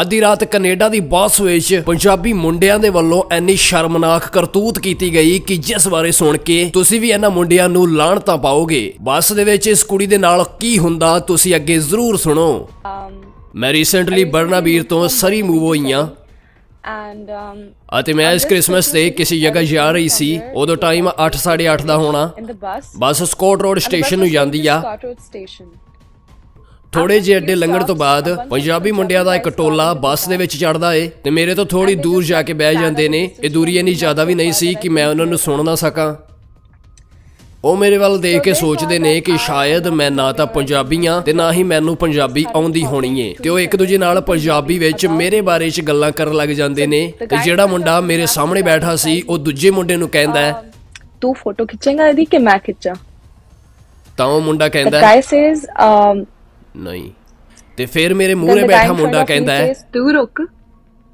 ਅੱਧੀ ਰਾਤ ਕੈਨੇਡਾ ਦੀ ਬਾਸ ਵਿੱਚ ਪੰਜਾਬੀ ਮੁੰਡਿਆਂ ਦੇ ਵੱਲੋਂ ਐਨੀ ਸ਼ਰਮਨਾਕ ਕਰਤੂਤ ਕੀਤੀ ਗਈ ਕਿ ਜਿਸ ਬਾਰੇ ਸੁਣ ਕੇ ਤੁਸੀਂ ਵੀ ਇਹਨਾਂ ਮੁੰਡਿਆਂ ਨੂੰ ਲਾਣ ਤਾਂ ਪਾਓਗੇ ਬੱਸ ਦੇ ਵਿੱਚ ਇਸ ਕੁੜੀ ਦੇ ਨਾਲ ਕੀ ਹੁੰਦਾ ਤੁਸੀਂ ਅੱਗੇ ਜ਼ਰੂਰ ਸੁਣੋ um, ਮੈਂ ਰੀਸੈਂਟਲੀ ਬਰਨਾਬੀਰ ਤੋਂ ਸਰੀ ਮੂਵ ਹੋਈਆਂ ਐਂਡ ਅਤੇ ਮੈਂ ਇਸ ਕ੍ਰਿਸਮਸ ਤੇ ਕਿਸੇ ਜਗ੍ਹਾ ਜਾ ਰਹੀ ਸੀ ਉਦੋਂ ਟਾਈਮ 8:30 ਦਾ ਹੋਣਾ ਬੱਸ ਸਕੋਟ ਰੋਡ ਸਟੇਸ਼ਨ ਨੂੰ ਜਾਂਦੀ ਆ ਥੋੜੇ ਜਿਹੇ ਅੱਡੇ ਲੰਘਣ ਤੋਂ ਬਾਅਦ ਪੰਜਾਬੀ ਮੁੰਡਿਆਂ ਦਾ ਇੱਕ ਟੋਲਾ ਬੱਸ ਦੇ ਵਿੱਚ ਚੜਦਾ ਏ ਤੇ ਮੇਰੇ ਤੋਂ ਥੋੜੀ ਦੂਰ ਜਾ ਕੇ ਬਹਿ ਜਾਂਦੇ ਨੇ ਇਹ ਦੂਰੀ ਇੰਨੀ ਜ਼ਿਆਦਾ ਵੀ ਨਹੀਂ ਸੀ ਕਿ ਮੈਂ ਉਹਨਾਂ ਨੂੰ ਸੁਣ ਨਾ ਸਕਾਂ ਉਹ ਮੇਰੇ ਵੱਲ ਦੇਖ ਕੇ ਸੋਚਦੇ ਨੇ ਕਿ ਸ਼ਾਇਦ ਮੈਂ ਨਾ ਤਾਂ ਪੰਜਾਬੀਆਂ ਤੇ ਨਾ ਹੀ ਮੈਨੂੰ ਪੰਜਾਬੀ ਆਉਂਦੀ ਹੋਣੀ ਏ ਤੇ ਉਹ ਇੱਕ ਦੂਜੇ ਨਾਲ ਪੰਜਾਬੀ ਵਿੱਚ ਮੇਰੇ ਬਾਰੇ 'ਚ ਗੱਲਾਂ ਕਰਨ ਲੱਗ ਜਾਂਦੇ ਨੇ ਤੇ ਜਿਹੜਾ ਮੁੰਡਾ ਮੇਰੇ ਸਾਹਮਣੇ ਬੈਠਾ ਸੀ ਉਹ ਦੂਜੇ ਮੁੰਡੇ ਨੂੰ ਕਹਿੰਦਾ ਤੂੰ ਫੋਟੋ ਖਿੱਚੇਂਗਾ ਇਹਦੀ ਕਿ ਮੈਂ ਖਿੱਚਾਂ ਤਾਂ ਉਹ ਮੁੰਡਾ ਕਹਿੰਦਾ ਗਾਇਸ ਇਜ਼ ਨਹੀਂ ਤੇ ਫਿਰ ਮੇਰੇ ਮੂਹਰੇ ਬੈਠਾ ਮੁੰਡਾ ਕਹਿੰਦਾ ਹੈ ਤੂੰ ਰੁਕ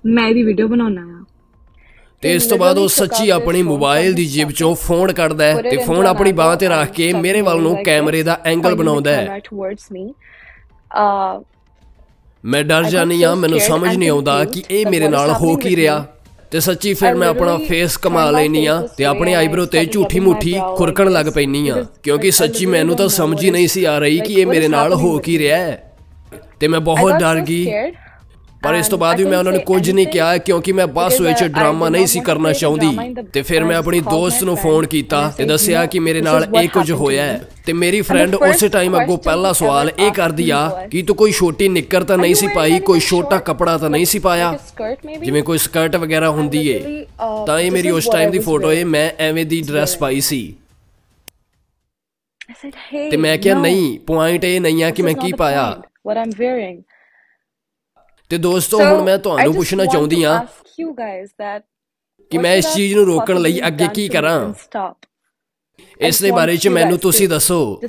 ਮੈਂ ਇਹਦੀ ਵੀਡੀਓ ਬਣਾਉਣਾ ਹੈ ਤੇ ਇਸ ਤੋਂ ਬਾਅਦ ਉਹ ਸੱਚੀ ਆਪਣੀ ਮੋਬਾਈਲ ਦੀ ਜੇਬ ਚੋਂ ਫੋਨ ਕੱਢਦਾ ਹੈ ਤੇ ਫੋਨ ਆਪਣੀ ਬਾਹ ਤੇ ਰੱਖ ਕੇ ਮੇਰੇ ਵੱਲ ਨੂੰ ਕੈਮਰੇ ਦਾ ਐਂਗਲ ਬਣਾਉਂਦਾ ਹੈ uh, ਮੈਂ ਡਰ ਜਾਨੀ ਆ ਮੈਨੂੰ ਸਮਝ ਨਹੀਂ ਆਉਂਦਾ ਕਿ ਇਹ ਮੇਰੇ ਨਾਲ ਹੋ ਕੀ ਰਿਹਾ ਤੇ ਸੱਚੀ ਫਿਰ ਮੈਂ ਆਪਣਾ ਫੇਸ ਕਮਾ ਲੈਨੀ ਆ ਤੇ ਆਪਣੇ ਆਈਬ੍ਰੋ ਤੇ ਝੂਠੀ ਮੁੱਠੀ ਖੁਰਕਣ ਲੱਗ ਪੈਣੀ ਆ ਕਿਉਂਕਿ ਸੱਚੀ ਮੈਨੂੰ ਤਾਂ ਸਮਝ ਹੀ ਨਹੀਂ ਸੀ ਆ ਰਹੀ ਕਿ ਇਹ ਮੇਰੇ ਨਾਲ ਹੋ ਕੀ ਰਿਹਾ ਹੈ ਤੇ ਮੈਂ ਬਹੁਤ ਡਰ ਗਈ ਪਰ ਇਸ ਤੋਂ ਬਾਅਦ ਵੀ ਮੈਂ ਉਹਨਾਂ ਨੂੰ ਕੁਝ ਨਹੀਂ ਕਿਹਾ ਕਿਉਂਕਿ ਮੈਂ ਬੱਸ ਵਿੱਚ ਡਰਾਮਾ ਨਹੀਂ ਸੀ ਕਰਨਾ ਚਾਹੁੰਦੀ ਤੇ ਫਿਰ ਮੈਂ ਆਪਣੀ ਦੋਸਤ ਨੂੰ ਫੋਨ ਕੀਤਾ ਤੇ ਦੱਸਿਆ ਕਿ ਮੇਰੇ ਨਾਲ ਇਹ ਕੁਝ ਹੋਇਆ ਹੈ ਤੇ ਮੇਰੀ ਫਰੈਂਡ ਉਸੇ ਟਾਈਮ ਅੱਗੋਂ ਪਹਿਲਾ ਸਵਾਲ ਇਹ ਕਰਦੀ ਆ ਕਿ ਤੂੰ ਕੋਈ ਛੋਟੀ ਨਿੱਕਰ ਤਾਂ ਨਹੀਂ ਸੀ ਪਾਈ ਕੋਈ ਛੋਟਾ ਕਪੜਾ ਤਾਂ ਨਹੀਂ ਸੀ ਪਾਇਆ ਜਿਵੇਂ ਕੋਈ ਸਕਰਟ ਵਗੈਰਾ ਹੁੰਦੀ ਏ uh, ਤਾਂ ਇਹ ਮੇਰੀ ਉਸ ਟਾਈਮ ਦੀ ਫੋਟੋ ਏ ਮੈਂ ਐਵੇਂ ਦੀ ਡਰੈਸ ਪਾਈ ਸੀ ਤੇ ਮੈਂ ਕਿਹਾ ਨਹੀਂ ਪੁਆਇੰਟ ਇਹ ਨਹੀਂ ਆ ਕਿ ਮੈਂ ਕੀ ਪਾਇਆ ਤੇ ਦੋਸਤੋ ਹੁਣ ਮੈਂ ਤੁਹਾਨੂੰ ਪੁੱਛਣਾ ਚਾਹੁੰਦੀ ਆ ਕਿ ਮੈਂ ਇਸ ਚੀਜ਼ ਨੂੰ ਰੋਕਣ ਲਈ ਅੱਗੇ ਕੀ ਕਰਾਂ ਇਸ ਦੇ ਬਾਰੇ ਵਿੱਚ ਮੈਨੂੰ ਤੁਸੀਂ ਦੱਸੋ